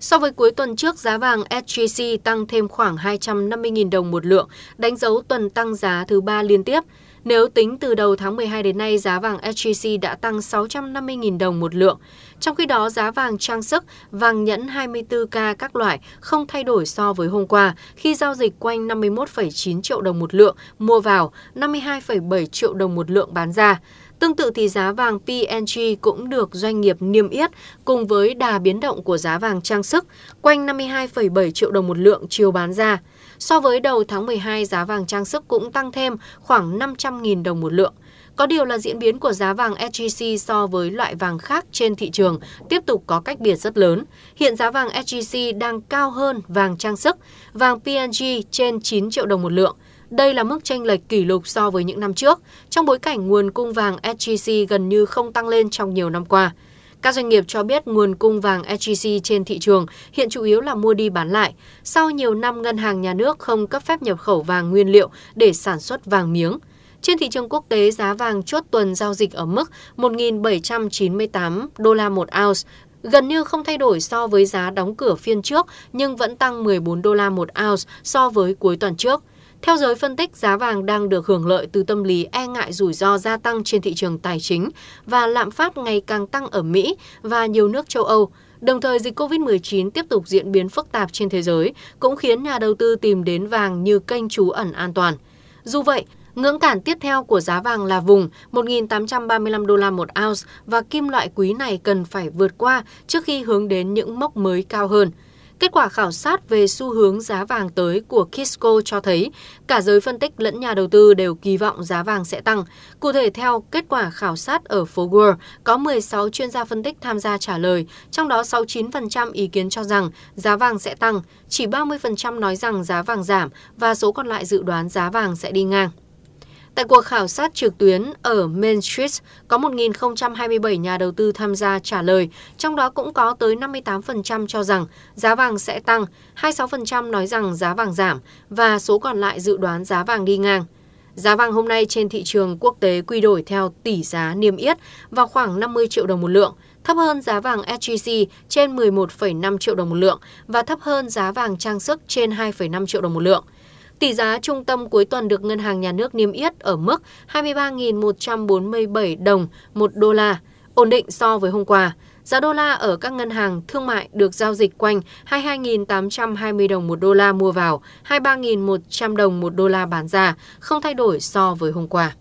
So với cuối tuần trước, giá vàng SJC tăng thêm khoảng 250.000 đồng một lượng, đánh dấu tuần tăng giá thứ ba liên tiếp. Nếu tính từ đầu tháng 12 đến nay, giá vàng SJC đã tăng 650.000 đồng một lượng. Trong khi đó, giá vàng trang sức, vàng nhẫn 24K các loại không thay đổi so với hôm qua, khi giao dịch quanh 51,9 triệu đồng một lượng mua vào, 52,7 triệu đồng một lượng bán ra. Tương tự thì giá vàng PNG cũng được doanh nghiệp niêm yết cùng với đà biến động của giá vàng trang sức quanh 52,7 triệu đồng một lượng chiều bán ra. So với đầu tháng 12, giá vàng trang sức cũng tăng thêm khoảng 500.000 đồng một lượng. Có điều là diễn biến của giá vàng SJC so với loại vàng khác trên thị trường tiếp tục có cách biệt rất lớn. Hiện giá vàng SJC đang cao hơn vàng trang sức, vàng PNG trên 9 triệu đồng một lượng. Đây là mức tranh lệch kỷ lục so với những năm trước, trong bối cảnh nguồn cung vàng SGC gần như không tăng lên trong nhiều năm qua. Các doanh nghiệp cho biết nguồn cung vàng SGC trên thị trường hiện chủ yếu là mua đi bán lại. Sau nhiều năm ngân hàng nhà nước không cấp phép nhập khẩu vàng nguyên liệu để sản xuất vàng miếng. Trên thị trường quốc tế, giá vàng chốt tuần giao dịch ở mức 1.798 đô la một ounce, gần như không thay đổi so với giá đóng cửa phiên trước nhưng vẫn tăng 14 đô la một ounce so với cuối tuần trước theo giới phân tích giá vàng đang được hưởng lợi từ tâm lý e ngại rủi ro gia tăng trên thị trường tài chính và lạm phát ngày càng tăng ở mỹ và nhiều nước châu âu Đồng thời, dịch COVID-19 tiếp tục diễn biến phức tạp trên thế giới, cũng khiến nhà đầu tư tìm đến vàng như kênh trú ẩn an toàn. Dù vậy, ngưỡng cản tiếp theo của giá vàng là vùng 1.835 đô la một ounce và kim loại quý này cần phải vượt qua trước khi hướng đến những mốc mới cao hơn. Kết quả khảo sát về xu hướng giá vàng tới của Kisco cho thấy cả giới phân tích lẫn nhà đầu tư đều kỳ vọng giá vàng sẽ tăng. Cụ thể theo kết quả khảo sát ở phố Wall, có 16 chuyên gia phân tích tham gia trả lời, trong đó 69% ý kiến cho rằng giá vàng sẽ tăng, chỉ 30% nói rằng giá vàng giảm và số còn lại dự đoán giá vàng sẽ đi ngang. Tại cuộc khảo sát trực tuyến ở Main Street, có 1.027 nhà đầu tư tham gia trả lời, trong đó cũng có tới 58% cho rằng giá vàng sẽ tăng, 26% nói rằng giá vàng giảm và số còn lại dự đoán giá vàng đi ngang. Giá vàng hôm nay trên thị trường quốc tế quy đổi theo tỷ giá niêm yết vào khoảng 50 triệu đồng một lượng, thấp hơn giá vàng SJC trên 11,5 triệu đồng một lượng và thấp hơn giá vàng trang sức trên 2,5 triệu đồng một lượng tỷ giá trung tâm cuối tuần được Ngân hàng Nhà nước niêm yết ở mức 23.147 đồng một đô la, ổn định so với hôm qua. Giá đô la ở các ngân hàng thương mại được giao dịch quanh 22.820 đồng một đô la mua vào, 23.100 đồng một đô la bán ra, không thay đổi so với hôm qua.